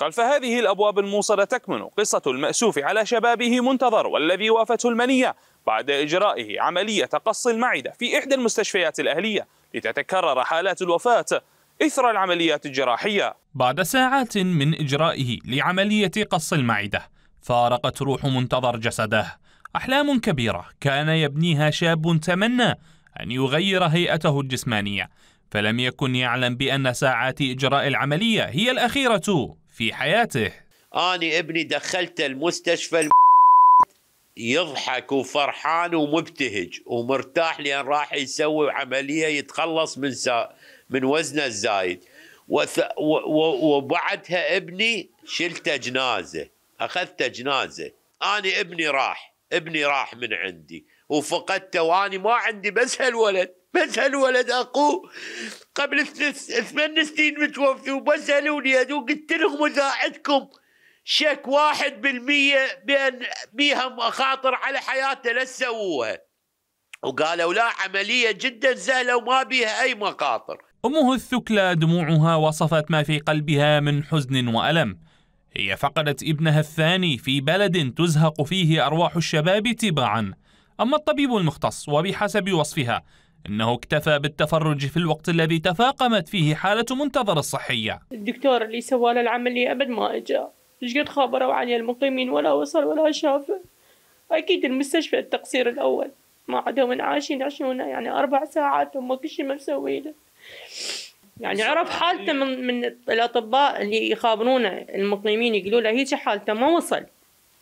خلف هذه الأبواب الموصلة تكمن قصة المأسوف على شبابه منتظر والذي وافته المنية بعد إجرائه عملية قص المعدة في إحدى المستشفيات الأهلية لتتكرر حالات الوفاة إثر العمليات الجراحية بعد ساعات من إجرائه لعملية قص المعدة فارقت روح منتظر جسده أحلام كبيرة كان يبنيها شاب تمنى أن يغير هيئته الجسمانية فلم يكن يعلم بأن ساعات إجراء العملية هي الأخيرة في حياته أنا ابني دخلت المستشفى الم... يضحك وفرحان ومبتهج ومرتاح لأن راح يسوي عملية يتخلص من سا... من وزنه الزايد وث... و... و... وبعدها ابني شلته جنازة أخذته جنازة أنا ابني راح ابني راح من عندي وفقدته وأنا ما عندي بس هالولد بس ولد أخوه قبل ثمان سنين متوفي وبسألوني هذوك قلت لهم إذا عندكم شك واحد بالمية بأن بيها مخاطر على حياته لا تسووها وقالوا لا عملية جدا سهلة وما بيها أي مخاطر أمه الثكلى دموعها وصفت ما في قلبها من حزن وألم هي فقدت ابنها الثاني في بلد تزهق فيه أرواح الشباب تباعا أما الطبيب المختص وبحسب وصفها انه اكتفى بالتفرج في الوقت الذي تفاقمت فيه حاله منتظر الصحيه. الدكتور اللي سوى له العمليه ابد ما اجى، ايش قد خابروا عليه المقيمين ولا وصل ولا شاف. اكيد المستشفى التقصير الاول، ما عندهم عايشين عشونه يعني اربع ساعات وما كل شيء ما مسوي له. يعني عرف حالته من من الاطباء اللي يخابرونه المقيمين يقولوا له هيك حالته ما وصل.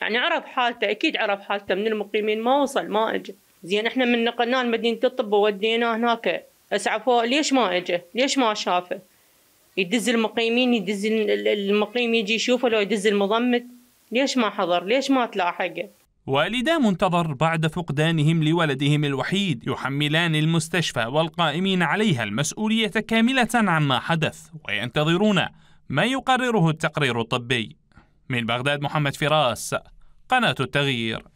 يعني عرف حالته اكيد عرف حالته من المقيمين ما وصل ما اجى. زين احنا من نقلناه لمدينه الطب ووديناه هناك اسعفوه ليش ما اجى؟ ليش ما شافه؟ يدز المقيمين يدز المقيم يجي يشوفه لو يدز المضمت ليش ما حضر؟ ليش ما تلاحقه؟ والدا منتظر بعد فقدانهم لولدهم الوحيد يحملان المستشفى والقائمين عليها المسؤولية كاملة عما حدث وينتظرون ما يقرره التقرير الطبي من بغداد محمد فراس قناة التغيير